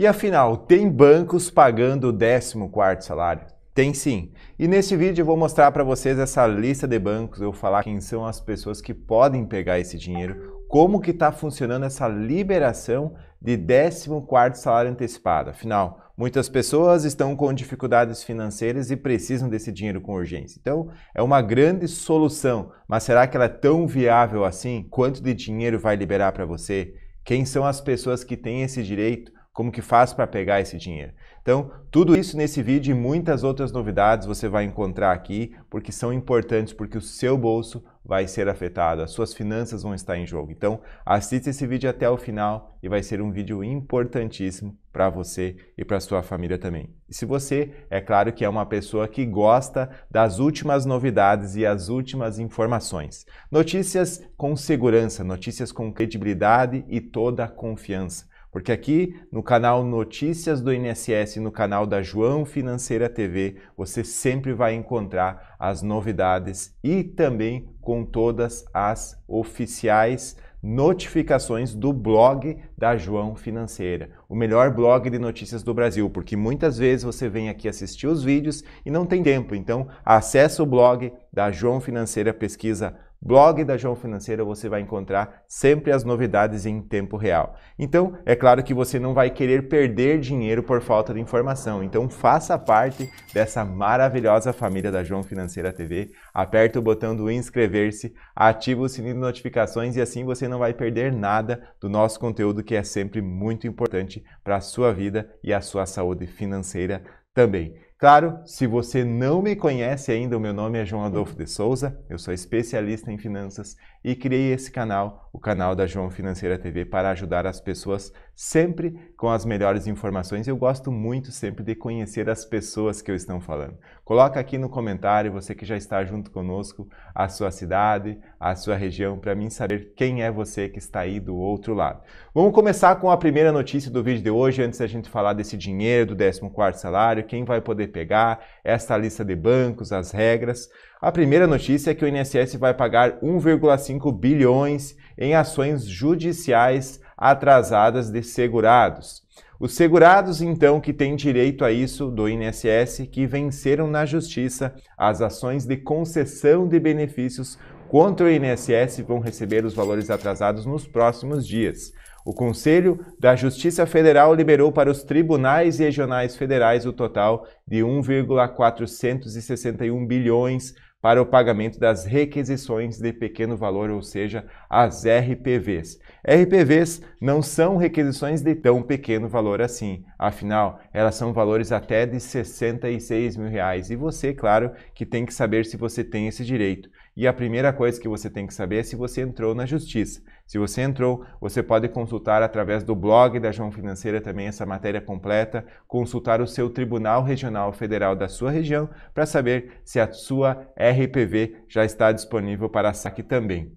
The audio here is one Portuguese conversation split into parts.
E afinal, tem bancos pagando o 14 salário? Tem sim. E nesse vídeo eu vou mostrar para vocês essa lista de bancos, eu vou falar quem são as pessoas que podem pegar esse dinheiro, como que está funcionando essa liberação de 14 salário antecipado. Afinal, Muitas pessoas estão com dificuldades financeiras e precisam desse dinheiro com urgência. Então, é uma grande solução, mas será que ela é tão viável assim? Quanto de dinheiro vai liberar para você? Quem são as pessoas que têm esse direito? como que faz para pegar esse dinheiro. Então, tudo isso nesse vídeo e muitas outras novidades você vai encontrar aqui, porque são importantes, porque o seu bolso vai ser afetado, as suas finanças vão estar em jogo. Então, assista esse vídeo até o final e vai ser um vídeo importantíssimo para você e para sua família também. E se você, é claro que é uma pessoa que gosta das últimas novidades e as últimas informações. Notícias com segurança, notícias com credibilidade e toda a confiança. Porque aqui no canal Notícias do INSS, no canal da João Financeira TV, você sempre vai encontrar as novidades e também com todas as oficiais notificações do blog da João Financeira, o melhor blog de notícias do Brasil, porque muitas vezes você vem aqui assistir os vídeos e não tem tempo. Então, acessa o blog da João Financeira, pesquisa blog da João Financeira você vai encontrar sempre as novidades em tempo real. Então, é claro que você não vai querer perder dinheiro por falta de informação. Então, faça parte dessa maravilhosa família da João Financeira TV. Aperta o botão do inscrever-se, ativa o sininho de notificações e assim você não vai perder nada do nosso conteúdo que é sempre muito importante para a sua vida e a sua saúde financeira também. Claro, se você não me conhece ainda, o meu nome é João Adolfo de Souza, eu sou especialista em finanças e criei esse canal, o canal da João Financeira TV, para ajudar as pessoas sempre com as melhores informações. Eu gosto muito sempre de conhecer as pessoas que eu estou falando. Coloca aqui no comentário, você que já está junto conosco, a sua cidade, a sua região, para mim saber quem é você que está aí do outro lado. Vamos começar com a primeira notícia do vídeo de hoje, antes da gente falar desse dinheiro, do 14 salário, quem vai poder pegar, esta lista de bancos, as regras. A primeira notícia é que o INSS vai pagar 1,5 bilhões em ações judiciais atrasadas de segurados. Os segurados, então, que têm direito a isso do INSS, que venceram na justiça as ações de concessão de benefícios contra o INSS, vão receber os valores atrasados nos próximos dias. O Conselho da Justiça Federal liberou para os tribunais regionais federais o total de 1,461 bilhões para o pagamento das requisições de pequeno valor, ou seja, as RPVs. RPVs não são requisições de tão pequeno valor assim, afinal, elas são valores até de 66 mil reais. E você, claro, que tem que saber se você tem esse direito. E a primeira coisa que você tem que saber é se você entrou na justiça. Se você entrou, você pode consultar através do blog da João Financeira também essa matéria completa, consultar o seu Tribunal Regional Federal da sua região para saber se a sua RPV já está disponível para saque também.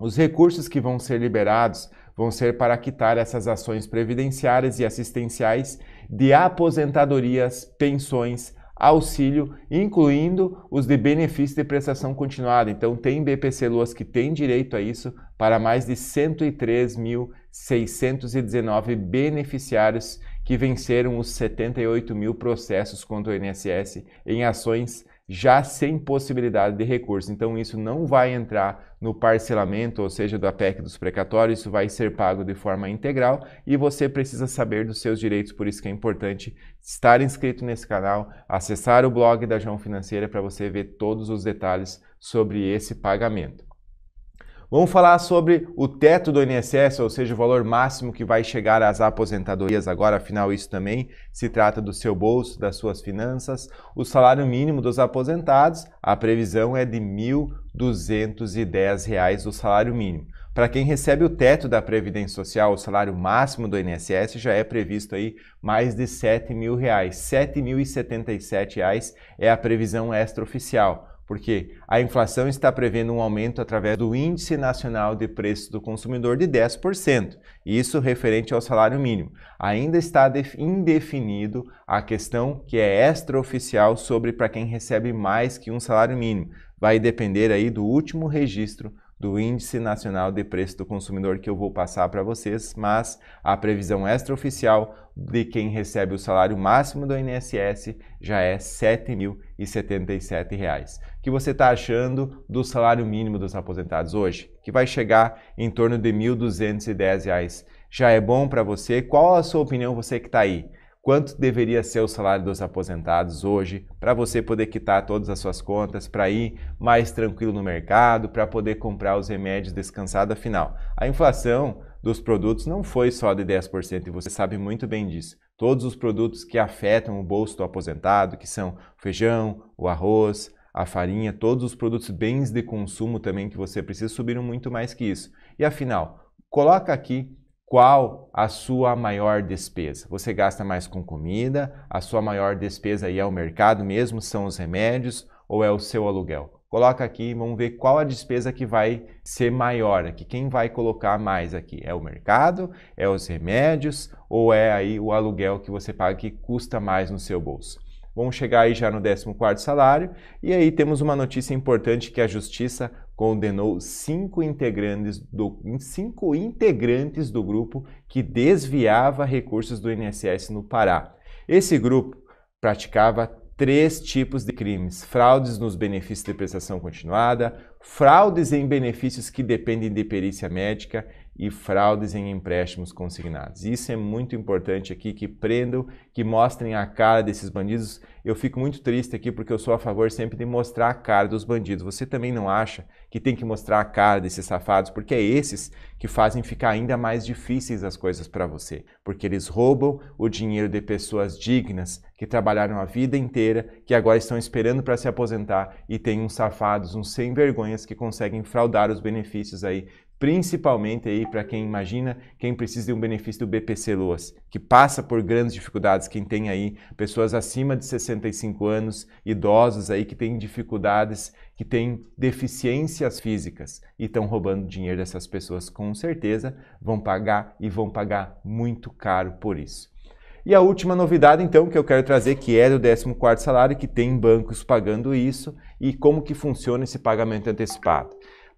Os recursos que vão ser liberados vão ser para quitar essas ações previdenciárias e assistenciais de aposentadorias, pensões, auxílio, incluindo os de benefício de prestação continuada. Então, tem BPC Loas que tem direito a isso para mais de 103.619 beneficiários que venceram os 78 mil processos contra o INSS em ações já sem possibilidade de recurso. Então, isso não vai entrar no parcelamento, ou seja, da PEC dos precatórios, isso vai ser pago de forma integral e você precisa saber dos seus direitos, por isso que é importante estar inscrito nesse canal, acessar o blog da João Financeira para você ver todos os detalhes sobre esse pagamento. Vamos falar sobre o teto do INSS, ou seja, o valor máximo que vai chegar às aposentadorias agora, afinal isso também se trata do seu bolso, das suas finanças. O salário mínimo dos aposentados, a previsão é de R$ 1.210 o salário mínimo. Para quem recebe o teto da Previdência Social, o salário máximo do INSS já é previsto aí mais de R$ 7.000, R$ 7.077 é a previsão extraoficial porque a inflação está prevendo um aumento através do Índice Nacional de Preços do Consumidor de 10%, isso referente ao salário mínimo. Ainda está indefinido a questão que é extraoficial sobre para quem recebe mais que um salário mínimo. Vai depender aí do último registro do Índice Nacional de Preço do Consumidor que eu vou passar para vocês, mas a previsão extraoficial de quem recebe o salário máximo do INSS já é R$ 7.077. O que você está achando do salário mínimo dos aposentados hoje? Que vai chegar em torno de R$ 1.210. Já é bom para você? Qual a sua opinião, você que está aí? quanto deveria ser o salário dos aposentados hoje, para você poder quitar todas as suas contas, para ir mais tranquilo no mercado, para poder comprar os remédios descansado. Afinal, a inflação dos produtos não foi só de 10% e você sabe muito bem disso. Todos os produtos que afetam o bolso do aposentado, que são o feijão, o arroz, a farinha, todos os produtos bens de consumo também que você precisa subiram muito mais que isso. E afinal, coloca aqui qual a sua maior despesa? Você gasta mais com comida? A sua maior despesa aí é o mercado mesmo? São os remédios ou é o seu aluguel? Coloca aqui, vamos ver qual a despesa que vai ser maior aqui. Quem vai colocar mais aqui? É o mercado? É os remédios? Ou é aí o aluguel que você paga que custa mais no seu bolso? Vamos chegar aí já no 14 salário e aí temos uma notícia importante que a Justiça condenou cinco integrantes do, cinco integrantes do grupo que desviava recursos do INSS no Pará. Esse grupo praticava três tipos de crimes: fraudes nos benefícios de prestação continuada, fraudes em benefícios que dependem de perícia médica e fraudes em empréstimos consignados. Isso é muito importante aqui que prendam que mostrem a cara desses bandidos. Eu fico muito triste aqui porque eu sou a favor sempre de mostrar a cara dos bandidos. Você também não acha que tem que mostrar a cara desses safados? Porque é esses que fazem ficar ainda mais difíceis as coisas para você. Porque eles roubam o dinheiro de pessoas dignas que trabalharam a vida inteira, que agora estão esperando para se aposentar e tem uns safados, uns sem vergonhas que conseguem fraudar os benefícios aí principalmente aí para quem imagina, quem precisa de um benefício do BPC Loas, que passa por grandes dificuldades dificuldades, quem tem aí pessoas acima de 65 anos, idosos aí que têm dificuldades, que têm deficiências físicas e estão roubando dinheiro dessas pessoas, com certeza vão pagar e vão pagar muito caro por isso. E a última novidade, então, que eu quero trazer, que é do 14 salário, que tem bancos pagando isso e como que funciona esse pagamento antecipado.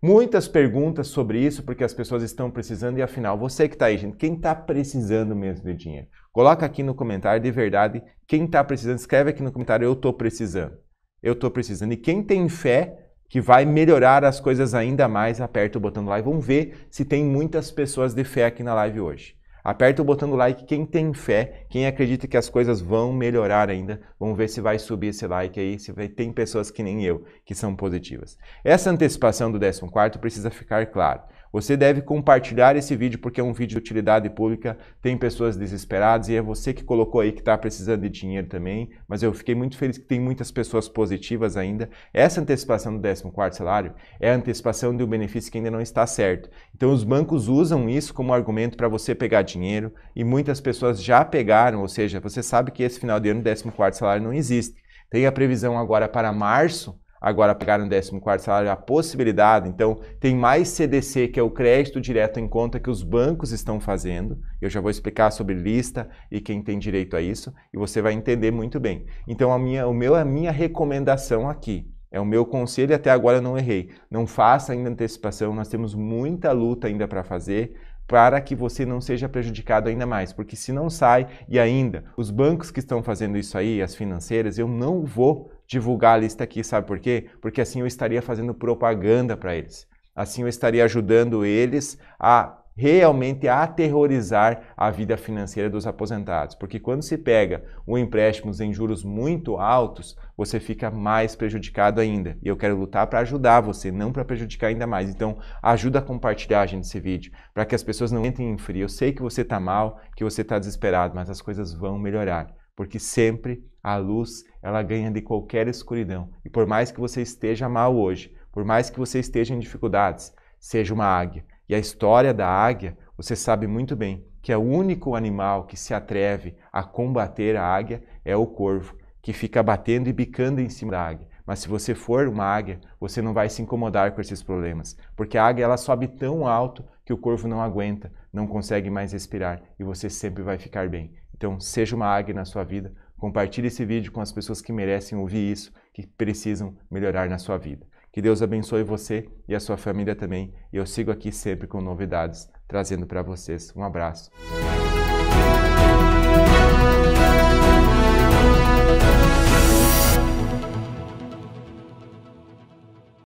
Muitas perguntas sobre isso, porque as pessoas estão precisando, e afinal, você que está aí, gente, quem está precisando mesmo de dinheiro? Coloca aqui no comentário de verdade quem está precisando, escreve aqui no comentário, eu estou precisando. Eu estou precisando. E quem tem fé que vai melhorar as coisas ainda mais, aperta o botão do like. Vamos ver se tem muitas pessoas de fé aqui na live hoje. Aperta o botão do like quem tem fé, quem acredita que as coisas vão melhorar ainda. Vamos ver se vai subir esse like aí, se vai... tem pessoas que nem eu, que são positivas. Essa antecipação do 14 precisa ficar claro. Você deve compartilhar esse vídeo porque é um vídeo de utilidade pública, tem pessoas desesperadas e é você que colocou aí que está precisando de dinheiro também. Mas eu fiquei muito feliz que tem muitas pessoas positivas ainda. Essa antecipação do 14 salário é a antecipação de um benefício que ainda não está certo. Então os bancos usam isso como argumento para você pegar dinheiro e muitas pessoas já pegaram, ou seja, você sabe que esse final de ano o 14 salário não existe. Tem a previsão agora para março agora pegaram o 14 salário, é a possibilidade, então tem mais CDC, que é o crédito direto em conta que os bancos estão fazendo. Eu já vou explicar sobre lista e quem tem direito a isso, e você vai entender muito bem. Então a minha, o meu, a minha recomendação aqui, é o meu conselho e até agora eu não errei. Não faça ainda antecipação, nós temos muita luta ainda para fazer para que você não seja prejudicado ainda mais, porque se não sai e ainda os bancos que estão fazendo isso aí, as financeiras, eu não vou divulgar a lista aqui, sabe por quê? Porque assim eu estaria fazendo propaganda para eles. Assim eu estaria ajudando eles a realmente aterrorizar a vida financeira dos aposentados, porque quando se pega um empréstimo em juros muito altos, você fica mais prejudicado ainda. E eu quero lutar para ajudar você, não para prejudicar ainda mais. Então, ajuda a compartilhar, gente, esse vídeo, para que as pessoas não entrem em frio. Eu sei que você está mal, que você está desesperado, mas as coisas vão melhorar porque sempre a luz ela ganha de qualquer escuridão. E por mais que você esteja mal hoje, por mais que você esteja em dificuldades, seja uma águia. E a história da águia, você sabe muito bem que é o único animal que se atreve a combater a águia é o corvo, que fica batendo e bicando em cima da águia. Mas se você for uma águia, você não vai se incomodar com esses problemas, porque a águia ela sobe tão alto que o corvo não aguenta, não consegue mais respirar e você sempre vai ficar bem. Então, seja uma águia na sua vida, compartilhe esse vídeo com as pessoas que merecem ouvir isso, que precisam melhorar na sua vida. Que Deus abençoe você e a sua família também. E eu sigo aqui sempre com novidades, trazendo para vocês. Um abraço.